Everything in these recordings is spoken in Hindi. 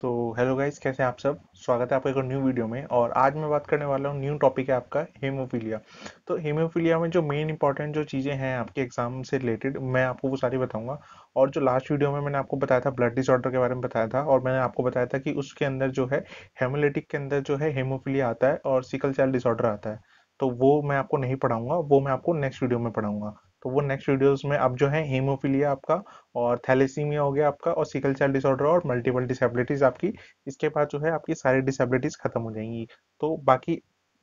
तो हेलो गाइस कैसे हैं आप सब स्वागत है आपका एक और न्यू वीडियो में और आज मैं बात करने वाला हूँ न्यू टॉपिक है आपका हेमोफीलिया तो हेमोफीलिया में जो मेन इंपॉर्टेंट जो चीज़ें हैं आपके एग्जाम से रिलेटेड मैं आपको वो सारी बताऊंगा और जो लास्ट वीडियो में मैंने आपको बताया था ब्लड डिसऑर्डर के बारे में बताया था और मैंने आपको बताया था कि उसके अंदर जो है हेमोलेटिक के अंदर जो है हेमोफीलिया आता है और सिकल सेल डिसऑर्डर आता है तो वो मैं आपको नहीं पढ़ाऊंगा वो मैं आपको नेक्स्ट वीडियो में पढ़ाऊंगा तो वो नेक्स्ट वीडियोस में अब जो है हेमोफीलिया आपका और थैलेसीमिया हो गया आपका और सिकल सेल डिसऑर्डर और मल्टीपल डिसेबिलिटीज़ आपकी इसके बाद जो है आपकी सारी डिसेबिलिटीज़ खत्म हो जाएंगी तो बाकी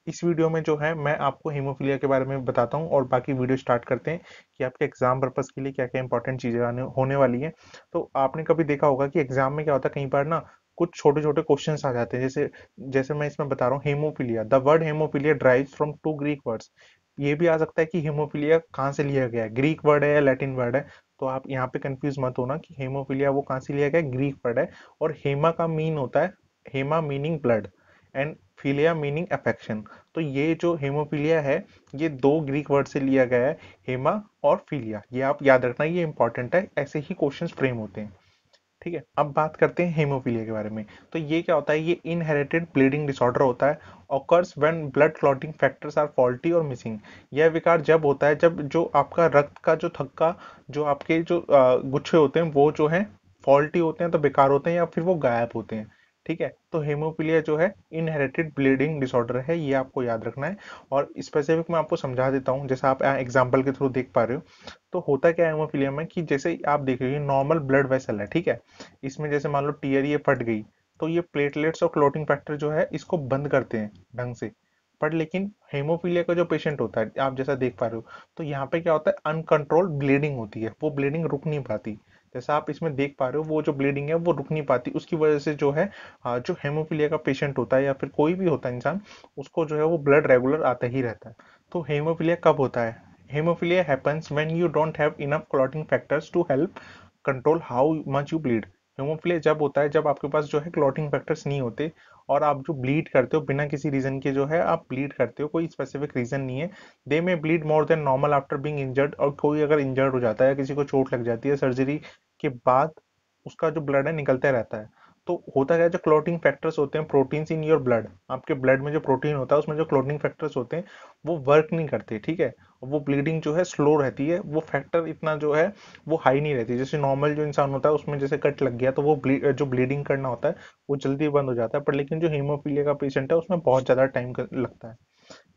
इस वीडियो में जो है मैं आपको हेमोफीलिया के बारे में बताता हूँ और बाकी वीडियो स्टार्ट करते हैं कि आपके एग्ज़ाम पर्पज़ के लिए क्या क्या इंपॉर्टेंट चीज़ें होने वाली है तो आपने कभी देखा होगा कि एग्ज़ाम में क्या होता है कहीं बार ना कुछ छोटे छोटे क्वेश्चन आ जाते हैं जैसे जैसे मैं इसमें बता रहा हूँ haemophilia the word haemophilia drive from two Greek words ये भी आ सकता है कि हेमोफिलिया कहाँ से लिया गया है ग्रीक वर्ड है या लैटिन वर्ड है तो आप यहाँ पे कंफ्यूज मत होना कि हेमोफीलिया वो कहाँ से लिया गया है ग्रीक वर्ड है और हेमा का मीन होता है haema meaning blood and philia meaning affection तो ये जो हेमोफीलिया है ये दो ग्रीक वर्ड से लिया गया है हेमा और फीलिया ये आप याद रखना ये इंपॉर्टेंट है ऐसे ही क्वेश्चन फ्रेम होते हैं ठीक है अब बात करते हैं हेमोफीलिया के बारे में तो ये क्या होता है ये इनहेरिटेड ब्लीडिंग डिसऑर्डर होता है occurs when blood clotting factors are faulty और मिसिंग यह विकार जब होता है जब जो आपका रक्त का जो थक्का जो आपके जो गुच्छे होते हैं वो जो है फॉल्टी होते हैं तो बेकार होते हैं या फिर वो गायब होते हैं ठीक है तो हेमोपीलिया जो है इनहेरिटेड ब्लीडिंग डिसऑर्डर है ये आपको याद रखना है और स्पेसिफिक मैं आपको समझा देता हूँ जैसे आप एग्जाम्पल के थ्रू देख पा रहे हो तो होता क्या है हेमोपीलिया में कि जैसे आप देख रहे हो नॉर्मल ब्लड वेसल है ठीक है इसमें जैसे मान लो टीयर ये फट गई तो ये प्लेटलेट्स और क्लोटिंग फैक्टर जो है इसको बंद करते हैं ढंग से बट लेकिन हेमोफीलिया का जो पेशेंट होता है आप जैसा देख पा रहे हो तो यहाँ पे क्या होता है अनकंट्रोल ब्लीडिंग होती है वो ब्लीडिंग रुक नहीं पाती जैसा आप इसमें देख पा रहे हो वो जो ब्लीडिंग है वो रुक नहीं पाती उसकी वजह से जो है जो हेमोफीलिया का पेशेंट होता है या फिर कोई भी होता है इंसान उसको जो है वो ब्लड रेगुलर आता ही रहता है तो हेमोफीलिया कब होता है haemophilia happens when you don't have enough clotting factors to help control how much you bleed haemophilia जब होता है जब आपके पास जो है क्लॉटिंग फैक्टर्स नहीं होते और आप जो ब्लीड करते हो बिना किसी रीजन के जो है आप ब्लीड करते हो कोई स्पेसिफिक रीजन नहीं है they may bleed more than normal after being injured और कोई अगर इंजर्ड हो जाता है या किसी को चोट लग जाती है सर्जरी के बाद उसका जो ब्लड है निकलता रहता है तो होता क्या है जो क्लोटिंग फैक्टर्स होते हैं प्रोटीन्स इन योर ब्लड आपके ब्लड में जो प्रोटीन होता है उसमें जो क्लोटिंग फैक्टर्स होते हैं वो वर्क नहीं करते ठीक है वो ब्लीडिंग जो है स्लो रहती है वो फैक्टर इतना जो है वो हाई नहीं रहती जैसे नॉर्मल जो इंसान होता है उसमें जैसे कट लग गया तो वो जो ब्लीडिंग करना होता है वो जल्दी बंद हो जाता है पर लेकिन जो हेमोफीलिया का पेशेंट है उसमें बहुत ज़्यादा टाइम लगता है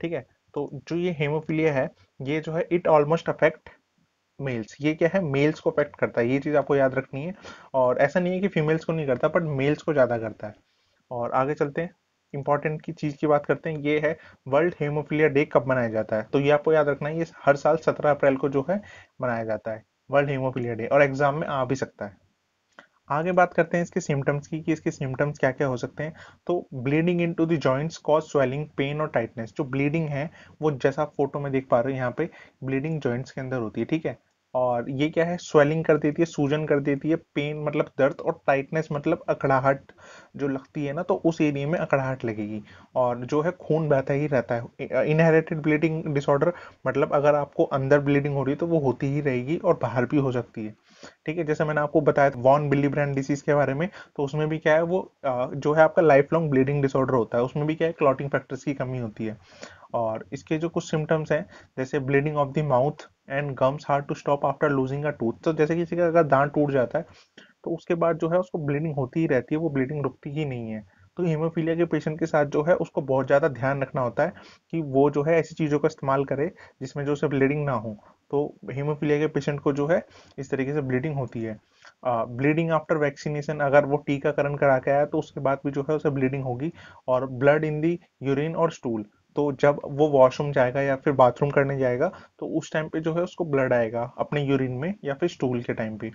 ठीक है तो जो ये हेमोफीलिया है ये जो है इट ऑलमोस्ट अफेक्ट मेल्स ये क्या है मेल्स को अफेक्ट करता है ये चीज़ आपको याद रखनी है और ऐसा नहीं है कि फीमेल्स को नहीं करता बट मेल्स को ज़्यादा करता है और आगे चलते हैं इंपॉर्टेंट की चीज़ की बात करते हैं ये है वर्ल्ड हेमोफीलिया डे कब मनाया जाता है तो ये आपको याद रखना है ये हर साल सत्रह अप्रैल को जो है मनाया जाता है वर्ल्ड हेमोफीलिया डे और एग्जाम में आ भी सकता है आगे बात करते हैं इसके सिम्टम्स की कि इसके सिम्टम्स क्या क्या हो सकते हैं तो bleeding into the joints cause swelling pain और टाइटनेस जो ब्लीडिंग है वो जैसा आप फोटो में देख पा रहे हो यहाँ पे ब्लीडिंग जॉइंट्स के अंदर होती है ठीक है और ये क्या है स्वेलिंग कर देती है सूजन कर देती है पेन मतलब दर्द और टाइटनेस मतलब अकड़ाहट जो लगती है ना तो उस एरिया में अकड़ाहट लगेगी और जो है खून बहता ही रहता है इनहेरिटेड ब्लीडिंग डिसऑर्डर मतलब अगर आपको अंदर ब्लीडिंग हो रही है तो वो होती ही रहेगी और बाहर भी हो सकती है ठीक है जैसे मैंने आपको बताया था वॉन बिल्ली ब्रांड डिसीज के बारे में तो उसमें भी क्या है वो जो है आपका लाइफ लॉन्ग ब्लीडिंग डिसऑर्डर होता है उसमें भी क्या है क्लॉटिंग फैक्टर्स की कमी होती है और इसके जो कुछ सिम्टम्स हैं जैसे bleeding of the mouth and gums hard to stop after losing a tooth तो जैसे किसी का अगर दांत टूट जाता है तो उसके बाद जो है उसको ब्लीडिंग होती ही रहती है वो ब्लीडिंग रुकती ही नहीं है तो हीमोफीलिया के पेशेंट के साथ जो है उसको बहुत ज़्यादा ध्यान रखना होता है कि वो जो है ऐसी चीज़ों का इस्तेमाल करे जिसमें जो उसे ब्लीडिंग ना हो तो हीमोफीलिया के पेशेंट को जो है इस तरीके से ब्लीडिंग होती है ब्लीडिंग आफ्टर वैक्सीनेशन अगर वो टीकाकरण करा के आया तो उसके बाद भी जो है उसे ब्लीडिंग होगी और ब्लड इन दी यूरिन और स्टूल तो जब वो वॉशरूम जाएगा या फिर बाथरूम करने जाएगा तो उस टाइम पे जो है उसको ब्लड आएगा अपने यूरिन में या फिर स्टूल के टाइम पे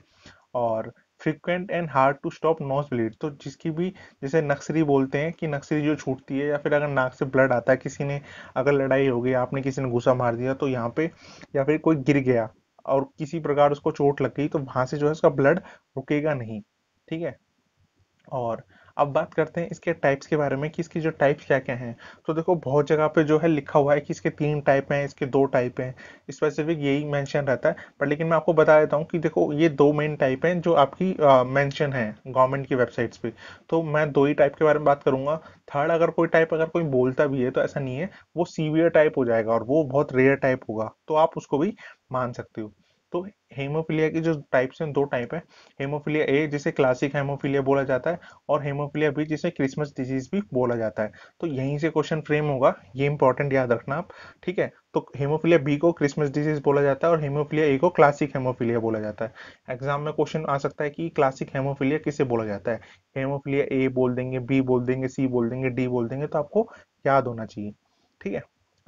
और frequent and hard to stop nose bleed तो जिसकी भी जैसे नक्सरी बोलते हैं कि नक्सरी जो छूटती है या फिर अगर नाक से ब्लड आता है किसी ने अगर लड़ाई हो गई आपने किसी ने घुसा मार दिया तो यहाँ पे या फिर कोई गिर गया और किसी प्रकार उसको चोट लग गई तो वहां से जो है उसका ब्लड रुकेगा नहीं ठीक है और अब बात करते हैं इसके टाइप्स के बारे में कि इसकी जो टाइप्स क्या क्या हैं तो देखो बहुत जगह पे जो है लिखा हुआ है कि इसके तीन टाइप हैं इसके दो टाइप हैं स्पेसिफिक यही मेंशन रहता है पर लेकिन मैं आपको बता देता हूँ कि देखो ये दो मेन टाइप हैं जो आपकी मैंशन है गवर्नमेंट की वेबसाइट्स पर तो मैं दो ही टाइप के बारे में बात करूँगा थर्ड अगर कोई टाइप अगर कोई बोलता भी है तो ऐसा नहीं है वो सीवियर टाइप हो जाएगा और वो बहुत रेयर टाइप होगा तो आप उसको भी मान सकते हो तो हेमोफिलिया की जो टाइप्स हैं दो टाइप है हेमोफिलिया ए जिसे क्लासिक हेमोफिलिया बोला जाता है और हेमोफिलिया बी जिसे क्रिसमस डिजीज भी बोला जाता है तो यहीं से क्वेश्चन फ्रेम होगा ये इंपॉर्टेंट याद रखना आप ठीक है तो हेमोफिलिया बी को क्रिसमस डिजीज बोला जाता है और हेमोफिलिया ए को क्लासिक हेमोफिलिया बोला जाता है एग्जाम में क्वेश्चन आ सकता है कि क्लासिक हेमोफिलिया किसे बोला जाता है हेमोफिलिया ए बोल देंगे बी बोल देंगे सी बोल देंगे डी बोल देंगे तो आपको याद होना चाहिए ठीक है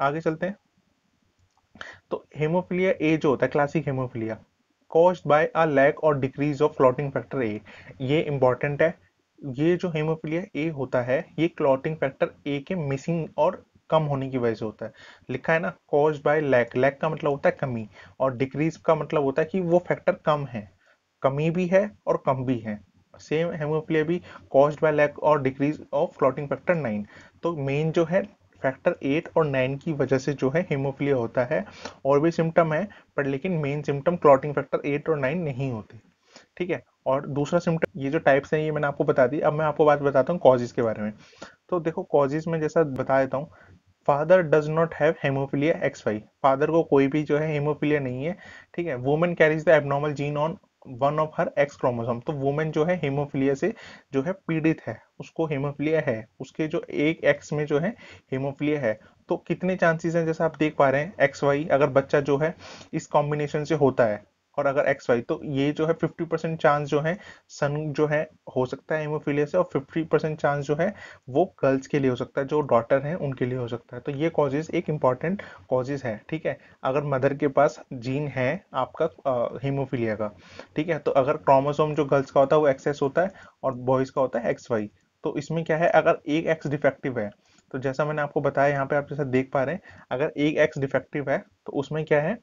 आगे चलते हैं तो हेमोफिलिया ए जो होता है classic haemophilia caused by a lack और decrease of clotting factor A ये इंपॉर्टेंट है ये जो हेमोफिलिया ए होता है ये क्लॉटिंग फैक्टर ए के मिसिंग और कम होने की वजह से होता है लिखा है ना कॉज बाय लैक लैक का मतलब होता है कमी और डिक्रीज का मतलब होता है कि वो फैक्टर कम है कमी भी है और कम भी है सेम हेमोफिलिया भी कॉज बाय लैक और decrease of floating factor nine तो मेन जो है फैक्टर एट और नाइन की वजह से जो है हेमोफिलिया होता है और भी सिम्टम है पर लेकिन main symptom clotting factor eight और नाइन नहीं होते ठीक है और दूसरा सिम्टम ये जो टाइप्स हैं ये मैंने आपको बता दी अब मैं आपको बात बताता हूँ कॉजेज के बारे में तो देखो कॉजेज में जैसा बता देता हूँ father does not have haemophilia X Y father को कोई भी जो है हेमोफिलिया नहीं है ठीक है women carries the abnormal gene on one of her X chromosome तो वुमेन जो है हेमोफिलिया से जो है पीड़ित है उसको हेमोफिलिया है उसके जो एक एक्स में जो है हेमोफिलिया है तो कितने चांसेस हैं जैसे आप देख पा रहे हैं एक्स वाई अगर बच्चा जो है इस कॉम्बिनेशन से होता है और अगर एक्स वाई तो ये जो है फिफ्टी परसेंट चांस जो है सन जो है हो सकता है हेमोफीलिया से और फिफ्टी परसेंट चांस जो है वो गर्ल्स के लिए हो सकता है जो डॉटर हैं उनके लिए हो सकता है तो ये कॉजेज एक इंपॉर्टेंट कॉजेज है ठीक है अगर मदर के पास जीन है आपका हीमोफीलिया का ठीक है तो अगर क्रोमोसोम जो गर्ल्स का होता है वो एक्सेस होता है और बॉयज़ का होता है एक्स वाई तो इसमें क्या है अगर एक एक्स डिफेक्टिव है तो जैसा मैंने आपको बताया यहाँ पे आप जैसा देख पा रहे हैं अगर एक एक्स डिफेक्टिव है तो उसमें क्या है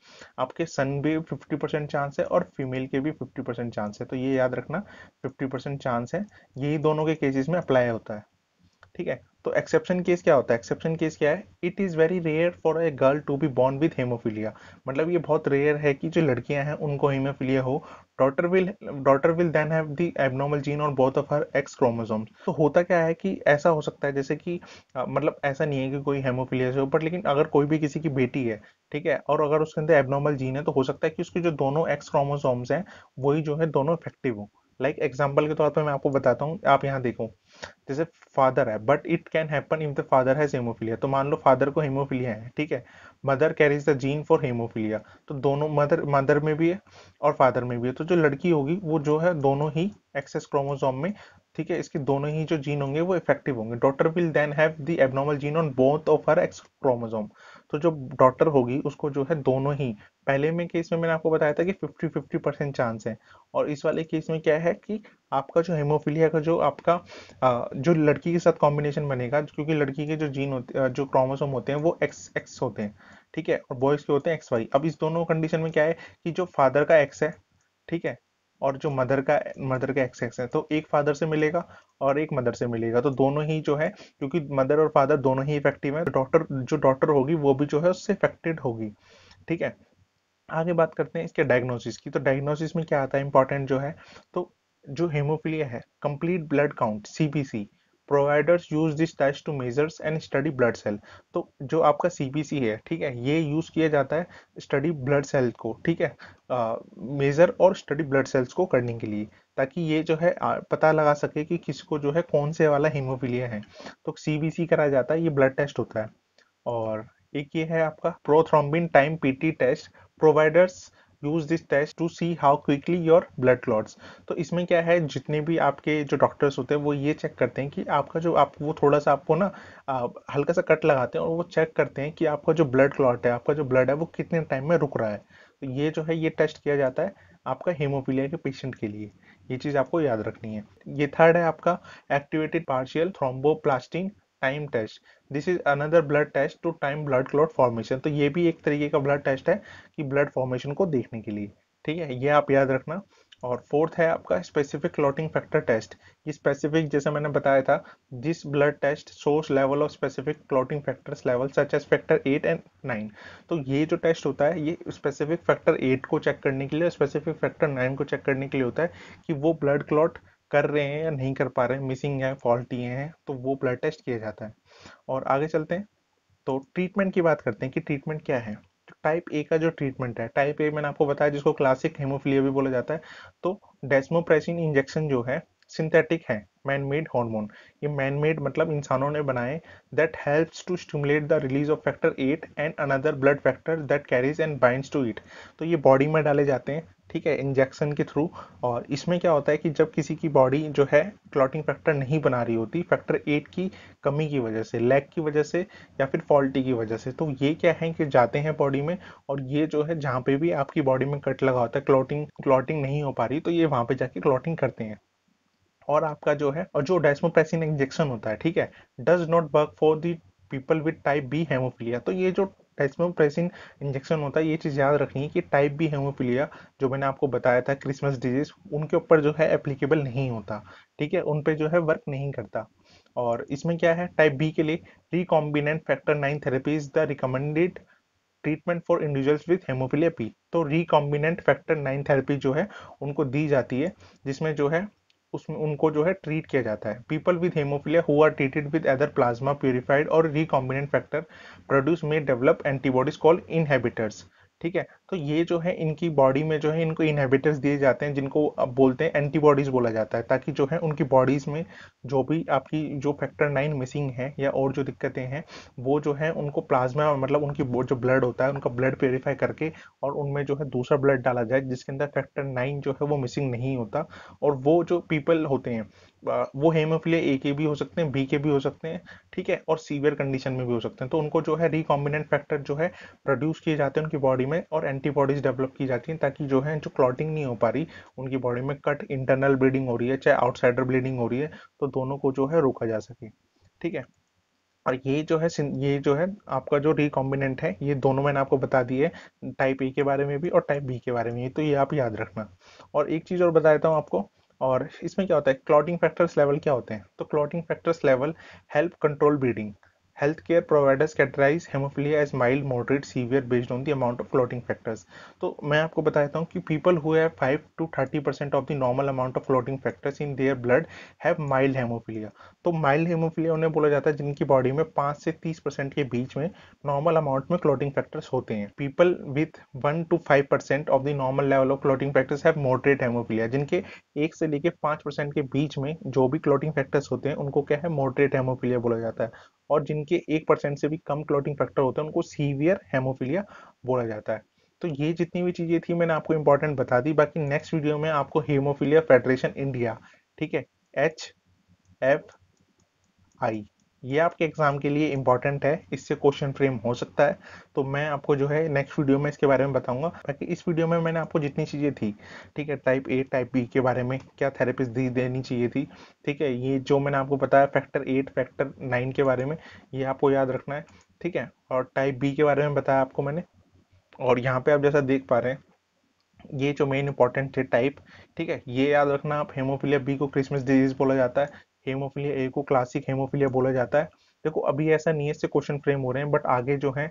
आपके सन भी 50 परसेंट चांस है और फीमेल के भी 50 परसेंट चांस है तो ये याद रखना 50 परसेंट चांस है यही दोनों के केसेस में अप्लाई होता है ठीक है तो एक्सेप्शन केस क्या होता है एक्सेप्शन केस क्या है it is very rare for a girl to be born with haemophilia मतलब ये बहुत रेयर है कि जो लड़कियां हैं उनको हेमोफीलिया हो daughter will daughter will then have the abnormal gene और both of her X chromosomes तो होता क्या है कि ऐसा हो सकता है जैसे कि आ, मतलब ऐसा नहीं है कि कोई हेमोफीलिया से हो बट लेकिन अगर कोई भी किसी की बेटी है ठीक है और अगर उसके अंदर एबनॉर्मल जीन है तो हो सकता है कि उसके जो दोनों एक्स क्रोमोसोम्स हैं वही जो है दोनों इफेक्टिव हो लाइक एग्जाम्पल के तौर पर मैं आपको बताता हूँ आप यहाँ देखो जैसे फादर है but it can happen if the father has haemophilia तो मान लो फादर को हेमोफीलिया है ठीक है mother carries the gene for haemophilia तो दोनों मदर मदर में भी है और फादर में भी है तो जो लड़की होगी वो जो है दोनों ही एक्सेस क्रोमोजोम में ठीक है इसके दोनों ही जो जीन होंगे वो इफेक्टिव होंगे daughter will then have the abnormal gene on both of her X chromosome तो जो डॉटर होगी उसको जो है दोनों ही पहले में केस में मैंने आपको बताया था कि 50 50 परसेंट चांस है और इस वाले केस में क्या है कि आपका जो हेमोफीलिया का जो आपका जो लड़की के साथ कॉम्बिनेशन बनेगा क्योंकि लड़की के जो जीन होते जो क्रोमोसोम होते हैं वो एक्स एक्स होते हैं ठीक है और बॉयज़ के होते हैं एक्स वाई अब इस दोनों कंडीशन में क्या है कि जो फादर का एक्स है ठीक है और जो मदर का मदर का एक्स एक्स है तो एक फादर से मिलेगा और एक मदर से मिलेगा तो दोनों ही जो है क्योंकि मदर और फादर दोनों ही इफेक्टिव है तो डॉक्टर जो डॉक्टर होगी वो भी जो है उससे इफेक्टेड होगी ठीक है आगे बात करते हैं इसके डायग्नोसिस की तो डायग्नोसिस में क्या आता है इंपॉर्टेंट जो है तो जो हेमोफीलिया है complete blood count CBC providers use this test to measures and study blood cell तो जो आपका सीबीसी है ठीक है ये यूज किया जाता है स्टडी ब्लड सेल को ठीक है मेजर और स्टडी ब्लड सेल्स को करने के लिए ताकि ये जो है पता लगा सके कि किसको जो है कौन से वाला हीमोफीलिया है तो सीबीसी कराया जाता है ये ब्लड टेस्ट होता है और एक ये है आपका prothrombin time PT test providers use this test to see how quickly your blood clots तो इसमें क्या है जितने भी आपके जो डॉक्टर्स होते हैं वो ये चेक करते हैं कि आपका जो आप वो थोड़ा सा आपको ना हल्का सा कट लगाते हैं और वो चेक करते हैं कि आपका जो ब्लड क्लॉट है आपका जो ब्लड है वो कितने टाइम में रुक रहा है तो ये जो है ये टेस्ट किया जाता है आपका हेमोफीलिया के पेशेंट के लिए ये चीज़ आपको याद रखनी है ये थर्ड है आपका activated partial thromboplastin time test this is another blood test to time blood clot formation तो ये भी एक तरीके का ब्लड टेस्ट है कि ब्लड फॉर्मेशन को देखने के लिए ठीक है ये आप याद रखना और फोर्थ है आपका स्पेसिफिक क्लॉटिंग फैक्टर टेस्ट ये स्पेसिफिक जैसे मैंने बताया था this blood test sources level of specific clotting factors level such as factor eight and nine तो ये जो टेस्ट होता है ये स्पेसिफिक फैक्टर एट को चेक करने के लिए स्पेसिफिक फैक्टर नाइन को चेक करने के लिए होता है कि वो ब्लड क्लॉट कर रहे हैं या नहीं कर पा रहे हैं मिसिंग है फॉल्टी हैं तो वो ब्लड टेस्ट किया जाता है और आगे चलते हैं तो ट्रीटमेंट की बात करते हैं कि ट्रीटमेंट क्या है टाइप तो ए का जो ट्रीटमेंट है टाइप ए मैंने आपको बताया जिसको क्लासिक हेमोफिलिया भी बोला जाता है तो डेस्मोप्रेसिन इंजेक्शन जो है सिंथेटिक है मैन मेड हॉर्मोन ये मैन मेड मतलब इंसानों ने बनाए that helps to stimulate the release of factor eight and another blood factor that carries and bind to it तो ये बॉडी में डाले जाते हैं ठीक है इंजेक्शन के थ्रू और इसमें क्या होता है कि जब किसी की बॉडी जो है क्लॉटिंग फैक्टर नहीं बना रही होती फैक्टर एट की कमी की वजह से लैग की वजह से या फिर फॉल्टी की वजह से तो ये क्या है कि जाते हैं बॉडी में और ये जो है जहाँ पे भी आपकी बॉडी में कट लगा होता है क्लॉटिंग क्लॉटिंग नहीं हो पा रही तो ये वहाँ पे जाके क्लॉटिंग करते हैं और आपका जो है और जो डेस्मोप्रेसिन इंजेक्शन होता है ठीक है does not work for the people with type B haemophilia तो ये जो डेस्मोप्रेसिन इंजेक्शन होता है ये चीज़ याद रखनी है कि टाइप बी हेमोफिलिया जो मैंने आपको बताया था क्रिसमस डिजीज उनके ऊपर जो है एप्लीकेबल नहीं होता ठीक है उन पर जो है वर्क नहीं करता और इसमें क्या है टाइप बी के लिए recombinant factor nine therapy is the recommended treatment for individuals with haemophilia B तो रिकॉम्बिनेंट फैक्टर नाइन थेरेपी जो है उनको दी जाती है जिसमें जो है उसमें उनको जो है ट्रीट किया जाता है people with haemophilia who are treated with other plasma purified और recombinant factor produce may develop antibodies call inhibitors ठीक है तो ये जो है इनकी बॉडी में जो है इनको इनहेबिटर्स दिए जाते हैं जिनको अब बोलते हैं एंटीबॉडीज बोला जाता है ताकि जो है उनकी बॉडीज में जो भी आपकी जो फैक्टर नाइन मिसिंग है या और जो दिक्कतें हैं वो जो है उनको प्लाज्मा मतलब उनकी जो ब्लड होता है उनका ब्लड प्योरीफाई करके और उनमें जो है दूसरा ब्लड डाला जाए जिसके अंदर फैक्टर नाइन जो है वो मिसिंग नहीं होता और वो जो पीपल होते हैं वो हेमोफिलिया ए के भी हो सकते हैं बी के भी हो सकते हैं ठीक है और सीवियर कंडीशन में भी हो सकते हैं तो उनको जो है रिकॉम्बिनेंट फैक्टर जो है प्रोड्यूस किए जाते हैं उनकी बॉडी में और एंटीबॉडीज डेवलप की जाती हैं ताकि जो है जो क्लॉटिंग नहीं हो पा रही उनकी बॉडी में कट इंटरनल ब्लीडिंग हो रही है चाहे आउटसाइडर ब्लीडिंग हो रही है तो दोनों को जो है रोका जा सके ठीक है और ये जो है ये जो है आपका जो रिकॉम्बिनेंट है ये दोनों मैंने आपको बता दिए टाइप ए के बारे में भी और टाइप बी के बारे में भी तो ये आप याद रखना और एक चीज़ और बता देता हूँ आपको और इसमें क्या होता है क्लॉटिंग फैक्टर्स लेवल क्या होते हैं तो clotting factors level help control breeding health care providers categorise haemophilia as mild moderate severe based on the amount of floating factors तो मैं आपको बता देता हूँ कि people who five to thirty percent of the normal amount of floating factors in their blood have mild haemophilia तो माइल्ड हेमोफिलिया उन्हें बोला जाता है जिनकी बॉडी में पाँच से तीस परसेंट के बीच में नॉर्मल अमाउंट में क्लोटिंग फैक्टर्स होते हैं people with one to five percent of the normal level of clotting factors have moderate haemophilia जिनके एक से लेकर पाँच परसेंट के बीच में जो भी क्लोटिंग फैक्टर्स होते हैं उनको क्या है मॉडरेट हेमोफिलिया बोला जाता है और जिनके एक परसेंट से भी कम क्लॉटिंग फैक्टर होते हैं उनको सीवियर हेमोफीलिया बोला जाता है तो ये जितनी भी चीज़ें थी मैंने आपको इंपॉर्टेंट बता दी बाकी नेक्स्ट वीडियो में आपको हेमोफीलिया फेडरेशन इंडिया ठीक है एच एफ आई ये आपके एग्जाम के लिए इंपॉर्टेंट है इससे क्वेश्चन फ्रेम हो सकता है तो मैं आपको जो है नेक्स्ट वीडियो में इसके बारे में बताऊंगा बाकी इस वीडियो में मैंने आपको जितनी चीज़ें थी ठीक है टाइप ए टाइप बी के बारे में क्या थेरेपिस्ट दी देनी चाहिए थी ठीक है ये जो मैंने आपको बताया फैक्टर एट फैक्टर नाइन के बारे में ये आपको याद रखना है ठीक है और टाइप बी के बारे में बताया आपको मैंने और यहाँ पे आप जैसा देख पा रहे हैं ये जो मेन इंपॉर्टेंट थे टाइप ठीक है ये याद रखना आप हेमोफिलिया बी को क्रिसमस डिजीज बोला जाता है हेमोफिलिया ए को क्लासिक हेमोफिलिया बोला जाता है देखो अभी ऐसा नहीं है इससे क्वेश्चन फ्रेम हो रहे हैं बट आगे जो है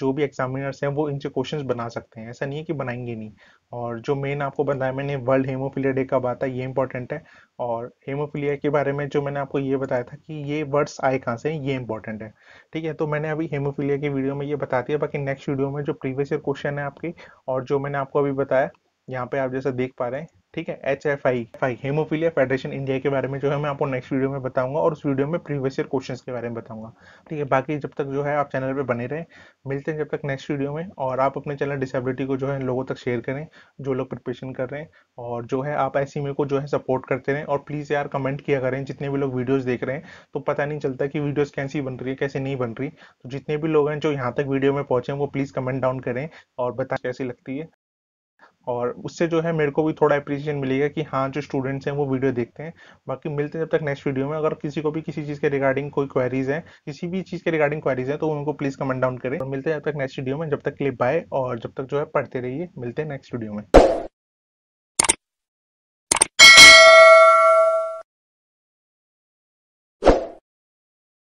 जो भी एग्जामिनर्स हैं वो इनसे क्वेश्चंस बना सकते हैं ऐसा नहीं है कि बनाएंगे नहीं और जो मेन आपको बताया मैंने वर्ल्ड हेमोफिलिया डे का बात है ये इंपॉर्टेंट है और हेमोफिलिया के बारे में जो मैंने आपको ये बताया था कि ये वर्ड्स आए कहाँ से ये इंपॉर्टेंट है ठीक है तो मैंने अभी हेमोफिलिया की वीडियो में ये बता दिया बाकी नेक्स्ट वीडियो में जो प्रीवियस ईयर क्वेश्चन है आपके और जो मैंने आपको अभी बताया यहाँ पे आप जैसा देख पा रहे हैं ठीक है H F I F I haemophilia federation India के बारे में जो है मैं आपको नेक्स्ट वीडियो में बताऊंगा और उस वीडियो में प्रीवियस ईयर क्वेश्चन के बारे में बताऊंगा ठीक है बाकी जब तक जो है आप चैनल पर बने रहे मिलते हैं जब तक नेक्स्ट वीडियो में और आप अपने चैनल डिसेबिलिटी को जो है लोगों तक शेयर करें जो लोग प्रिपरेशन कर रहे हैं और जो है आप ऐसी मेरे e को जो है सपोर्ट करते रहें और प्लीज़ यार कमेंट किया करें जितने भी लोग वीडियोज़ देख रहे हैं तो पता नहीं चलता कि वीडियोज़ कैसी बन रही है कैसे नहीं बन रही तो जितने भी लोग हैं जो यहाँ तक वीडियो में पहुँचे हैं वो प्लीज़ कमेंट डाउन करें और बताएं कैसी लगती है और उससे जो है मेरे को भी थोड़ा अप्रिसिएशन मिलेगा कि हाँ जो स्टूडेंट्स हैं वो वीडियो देखते हैं बाकी मिलते हैं जब तक नेक्स्ट वीडियो में अगर किसी को भी किसी चीज़ के रिगार्डिंग कोई क्वेरीज है किसी भी चीज़ के रिगार्डिंग क्वेरीज है तो उनको प्लीज़ कमेंट डाउन करें और मिलते हैं जब तक नेक्स्ट वीडियो में जब तक क्लिप बाय और जब तक जो है पढ़ते रहिए मिलते हैं नेक्स्ट वीडियो में